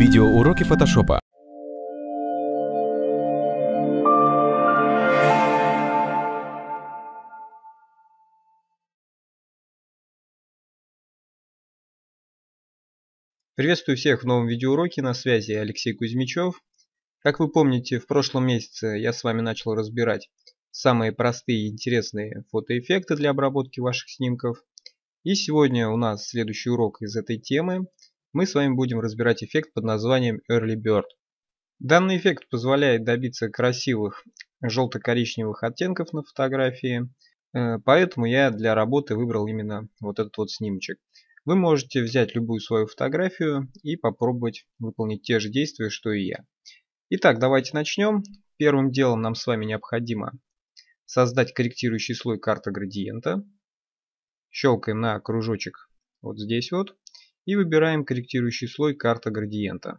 Видеоуроки фотошопа. Приветствую всех в новом видеоуроке, на связи Алексей Кузьмичев. Как вы помните, в прошлом месяце я с вами начал разбирать самые простые и интересные фотоэффекты для обработки ваших снимков. И сегодня у нас следующий урок из этой темы – мы с вами будем разбирать эффект под названием Early Bird. Данный эффект позволяет добиться красивых желто-коричневых оттенков на фотографии, э, поэтому я для работы выбрал именно вот этот вот снимочек. Вы можете взять любую свою фотографию и попробовать выполнить те же действия, что и я. Итак, давайте начнем. Первым делом нам с вами необходимо создать корректирующий слой карты градиента. Щелкаем на кружочек вот здесь вот и выбираем корректирующий слой карта градиента.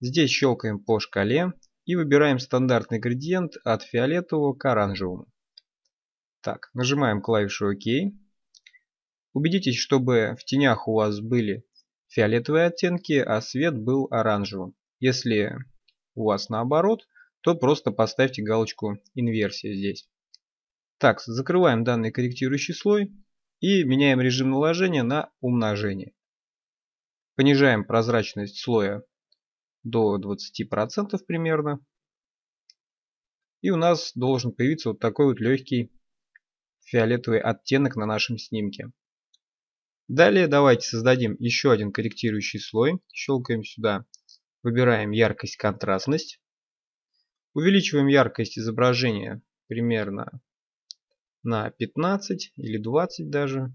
Здесь щелкаем по шкале и выбираем стандартный градиент от фиолетового к оранжевому. Так, нажимаем клавишу ОК. Убедитесь, чтобы в тенях у вас были фиолетовые оттенки, а свет был оранжевым. Если у вас наоборот, то просто поставьте галочку инверсия здесь. Так, закрываем данный корректирующий слой и меняем режим наложения на умножение. Понижаем прозрачность слоя до 20% примерно. И у нас должен появиться вот такой вот легкий фиолетовый оттенок на нашем снимке. Далее давайте создадим еще один корректирующий слой. Щелкаем сюда, выбираем яркость, контрастность. Увеличиваем яркость изображения примерно на 15 или 20 даже.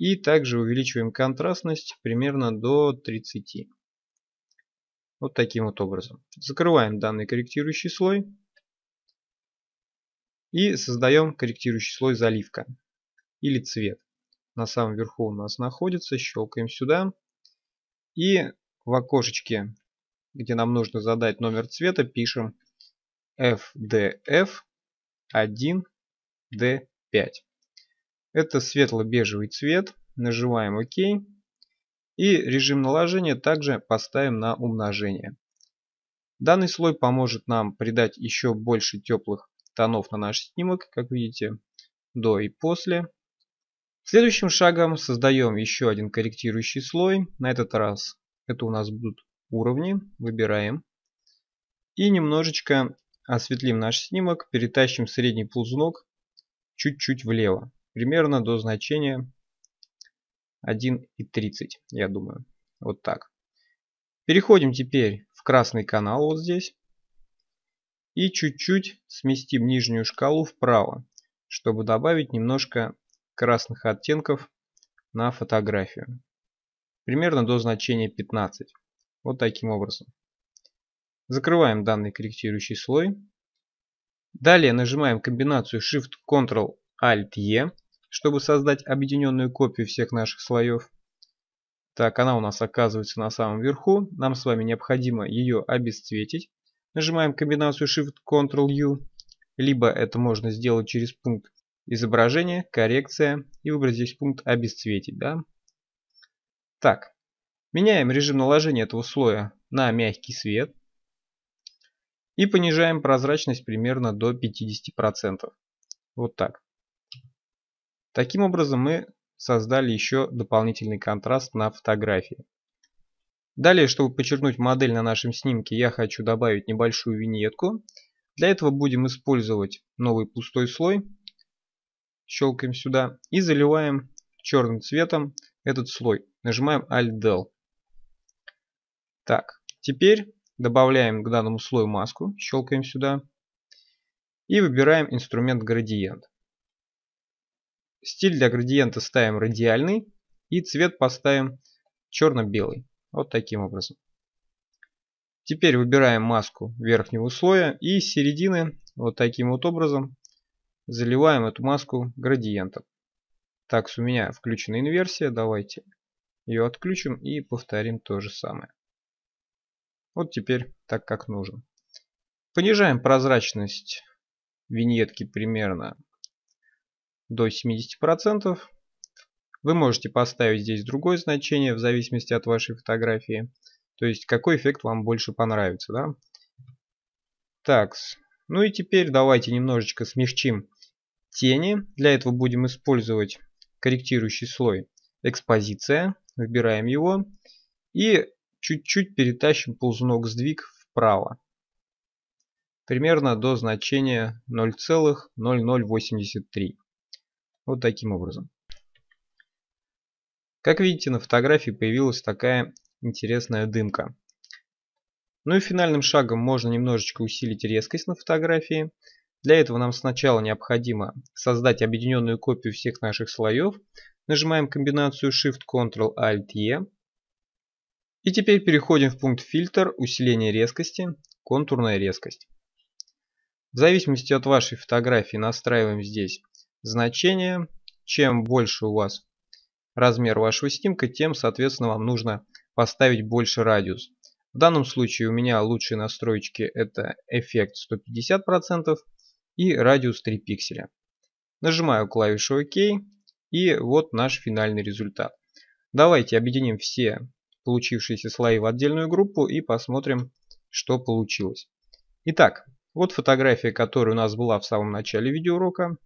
И также увеличиваем контрастность примерно до 30. Вот таким вот образом. Закрываем данный корректирующий слой. И создаем корректирующий слой заливка или цвет. На самом верху у нас находится. Щелкаем сюда. И в окошечке, где нам нужно задать номер цвета, пишем FDF1D5. Это светло-бежевый цвет. Нажимаем ОК. И режим наложения также поставим на умножение. Данный слой поможет нам придать еще больше теплых тонов на наш снимок, как видите, до и после. Следующим шагом создаем еще один корректирующий слой. На этот раз это у нас будут уровни. Выбираем. И немножечко осветлим наш снимок. Перетащим средний ползунок чуть-чуть влево примерно до значения 1,30, я думаю. Вот так. Переходим теперь в красный канал вот здесь. И чуть-чуть сместим нижнюю шкалу вправо, чтобы добавить немножко красных оттенков на фотографию. Примерно до значения 15. Вот таким образом. Закрываем данный корректирующий слой. Далее нажимаем комбинацию Shift-Ctrl-Alt-E чтобы создать объединенную копию всех наших слоев. Так, она у нас оказывается на самом верху. Нам с вами необходимо ее обесцветить. Нажимаем комбинацию Shift-Ctrl-U. Либо это можно сделать через пункт изображение, коррекция и выбрать здесь пункт обесцветить. Да? Так, меняем режим наложения этого слоя на мягкий свет. И понижаем прозрачность примерно до 50%. Вот так. Таким образом мы создали еще дополнительный контраст на фотографии. Далее, чтобы подчеркнуть модель на нашем снимке, я хочу добавить небольшую виньетку. Для этого будем использовать новый пустой слой. Щелкаем сюда и заливаем черным цветом этот слой. Нажимаем Alt-Del. Так, теперь добавляем к данному слою маску, щелкаем сюда и выбираем инструмент градиент. Стиль для градиента ставим радиальный и цвет поставим черно-белый. Вот таким образом. Теперь выбираем маску верхнего слоя и с середины вот таким вот образом заливаем эту маску градиентом. так у меня включена инверсия, давайте ее отключим и повторим то же самое. Вот теперь так как нужно. Понижаем прозрачность виньетки примерно до 70%. Вы можете поставить здесь другое значение в зависимости от вашей фотографии. То есть какой эффект вам больше понравится. Да? Так, ну и теперь давайте немножечко смягчим тени. Для этого будем использовать корректирующий слой экспозиция. Выбираем его. И чуть-чуть перетащим ползунок сдвиг вправо. Примерно до значения 0,0083. Вот таким образом. Как видите, на фотографии появилась такая интересная дымка. Ну и финальным шагом можно немножечко усилить резкость на фотографии. Для этого нам сначала необходимо создать объединенную копию всех наших слоев. Нажимаем комбинацию Shift-Ctrl-Alt-E. И теперь переходим в пункт «Фильтр», «Усиление резкости», «Контурная резкость». В зависимости от вашей фотографии настраиваем здесь значение. Чем больше у вас размер вашего снимка, тем, соответственно, вам нужно поставить больше радиус. В данном случае у меня лучшие настройки это эффект 150% и радиус 3 пикселя. Нажимаю клавишу ОК и вот наш финальный результат. Давайте объединим все получившиеся слои в отдельную группу и посмотрим, что получилось. Итак, вот фотография, которая у нас была в самом начале видеоурока.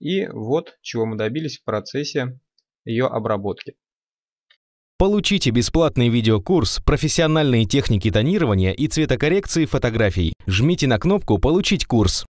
И вот чего мы добились в процессе ее обработки. Получите бесплатный видеокурс «Профессиональные техники тонирования и цветокоррекции фотографий». Жмите на кнопку «Получить курс».